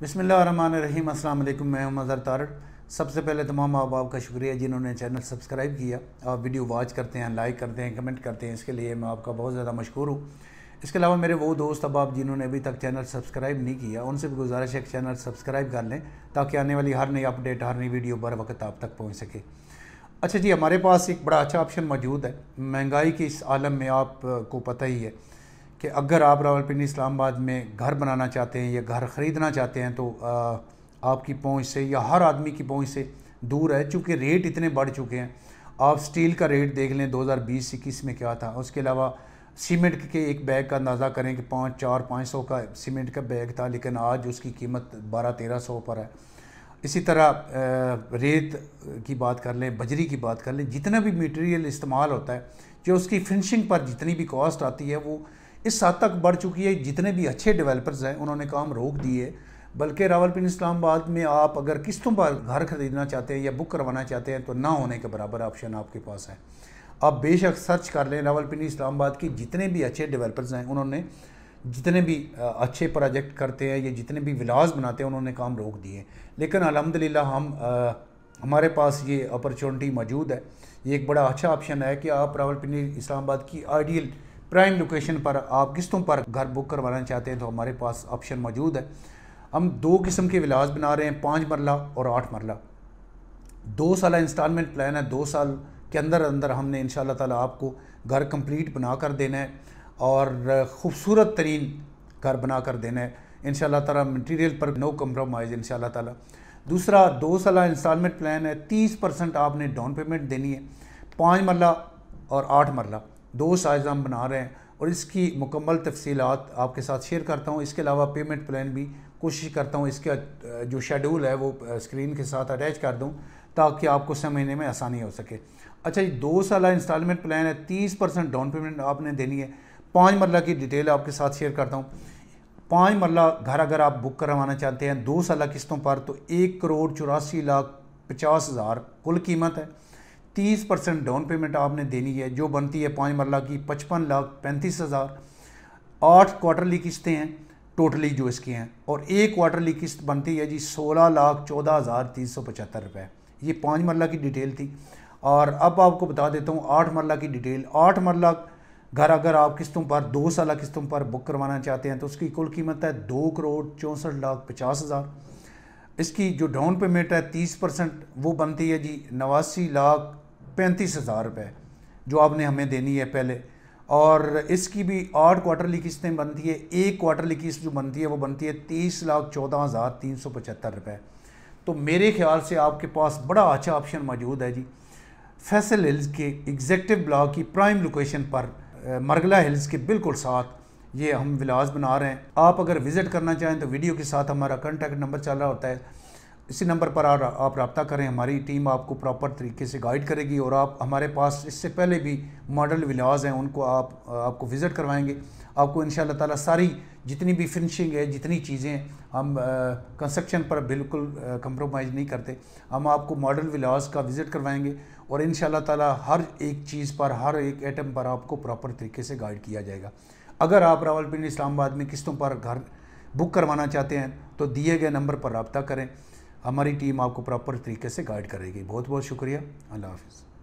बिसमिल्ल रहीम अस्सलाम वालेकुम मैं हूं मज़र तारड़ सबसे पहले तमाम बाप आपका शुक्रिया जिन्होंने चैनल सब्सक्राइब किया आप वीडियो वॉच करते हैं लाइक करते हैं कमेंट करते हैं इसके लिए मैं आपका बहुत ज़्यादा मशहूर हूँ इसके अलावा मेरे वो दोस्त अब आप जिन्होंने अभी तक चैनल सब्सक्राइब नहीं किया उनसे भी गुजारिश है कि चैनल सब्सक्राइब कर लें ताकि आने वाली हर नई अपडेट हर नई वीडियो बर वक्त आप तक पहुँच सके अच्छा जी हमारे पास एक बड़ा अच्छा ऑप्शन मौजूद है महंगाई के इस आलम में आपको पता ही है कि अगर आप रावलपिंडी इस्लामाबाद में घर बनाना चाहते हैं या घर ख़रीदना चाहते हैं तो आपकी पहुंच से या हर आदमी की पहुंच से दूर है चूँकि रेट इतने बढ़ चुके हैं आप स्टील का रेट देख लें 2020 इक्कीस में क्या था उसके अलावा सीमेंट के एक बैग का अंदाज़ा करें कि पाँच चार पाँच सौ का सीमेंट का बैग था लेकिन आज उसकी कीमत बारह तेरह सौ पर है इसी तरह रेत की बात कर लें बजरी की बात कर लें जितना भी मटेरियल इस्तेमाल होता है जो उसकी फिनिशिंग पर जितनी भी कॉस्ट आती है वो इस हद तक बढ़ चुकी है जितने भी अच्छे डेवलपर्स हैं उन्होंने काम रोक दिए बल्कि इस्लाम इस्लामाबाद में आप अगर किस्तों पर घर खरीदना चाहते हैं या बुक करवाना चाहते हैं तो ना होने के बराबर ऑप्शन आपके पास है आप बेशक सर्च कर लें रावलपिंडी इस्लामाबाद के जितने भी अच्छे डेवलपर्स हैं उन्होंने जितने भी अच्छे प्रोजेक्ट करते हैं या जितने भी विलास बनाते हैं उन्होंने काम रोक दिए लेकिन अलहमदिल्ला हम आ, हमारे पास ये अपॉर्चुनिटी मौजूद है ये एक बड़ा अच्छा ऑप्शन है कि आप रावलपिंडी इस्लामाबाद की आइडियल प्राइम लोकेशन पर आप किस्तों पर घर बुक करवाना चाहते हैं तो हमारे पास ऑप्शन मौजूद है हम दो किस्म के विलास बना रहे हैं पाँच मरला और आठ मरला दो साल इंस्टॉलमेंट प्लान है दो साल के अंदर अंदर हमने इन ताला आपको घर कंप्लीट बना कर देना है और ख़ूबसूरत तरीन घर बना कर देना है इन तला मटीरियल पर नो कम्प्रोमाइज़ इन शाह दूसरा दो साल इंस्टॉलमेंट प्लान है तीस परसेंट आपने डाउन पेमेंट देनी है पाँच मरला और आठ मरला दो साइज हम बना रहे हैं और इसकी मुकम्मल तफसीत आपके साथ शेयर करता हूँ इसके अलावा पेमेंट प्लान भी कोशिश करता हूँ इसका जो शेड्यूल है वो स्क्रीन के साथ अटैच कर दूँ ताकि आपको समझने में आसानी हो सके अच्छा ये दो साल इंस्टॉलमेंट प्लान है तीस परसेंट डाउन पेमेंट आपने देनी है पाँच मरला की डिटेल आपके साथ शेयर करता हूँ पाँच मरला घर अगर आप बुक करवाना चाहते हैं दो साल किस्तों पर तो एक करोड़ चौरासी लाख पचास हज़ार कुल कीमत है तीस परसेंट डाउन पेमेंट आपने देनी है जो बनती है पाँच मरला की पचपन लाख पैंतीस हज़ार आठ क्वार्टरली किस्तें हैं टोटली जो इसकी हैं और एक क्वार्टरली किस्त बनती है जी सोलह लाख चौदह हज़ार तीन सौ पचहत्तर रुपये ये पाँच मरला की डिटेल थी और अब आपको बता देता हूँ आठ मरला की डिटेल आठ मरला घर अगर आप किस्तों पर दो साल किस्तों पर बुक करवाना चाहते हैं तो उसकी कुल कीमत है दो करोड़ चौंसठ लाख पचास हज़ार इसकी जो डाउन पेमेंट है तीस परसेंट वो बनती है जी नवासी लाख पैंतीस हज़ार रुपये जो आपने हमें देनी है पहले और इसकी भी आठ क्वार्टरली किस्तें बनती है एक क्वार्टरली किस्त जो बनती है वो बनती है तीस लाख चौदह हज़ार तीन सौ पचहत्तर रुपये तो मेरे ख्याल से आपके पास बड़ा अच्छा ऑप्शन मौजूद है जी फैसल हिल्स के एग्जेक्टिव ब्लॉक की प्राइम लोकेशन पर मरगला हिल्स के बिल्कुल साथ ये हम विलास बना रहे हैं आप अगर विज़िट करना चाहें तो वीडियो के साथ हमारा कॉन्टैक्ट नंबर चल रहा होता है इसी नंबर पर आप रबता करें हमारी टीम आपको प्रॉपर तरीके से गाइड करेगी और आप हमारे पास इससे पहले भी मॉडल विलाज हैं उनको आप आपको विज़िट करवाएंगे आपको इन ताला सारी जितनी भी फिनिशिंग है जितनी चीज़ें हम कंस्ट्रक्शन पर बिल्कुल कंप्रोमाइज़ नहीं करते हम आपको मॉडल विलाज का विज़िट करवाएंगे और इन ताला हर एक चीज़ पर हर एक आइटम पर आपको प्रॉपर तरीके से गाइड किया जाएगा अगर आप रावलपिंडी इस्लामाबाद में किस्तों पर घर बुक करवाना चाहते हैं तो दिए गए नंबर पर रबता करें हमारी टीम आपको प्रॉपर तरीके से गाइड करेगी बहुत बहुत शुक्रिया अल्लाह हाफिज़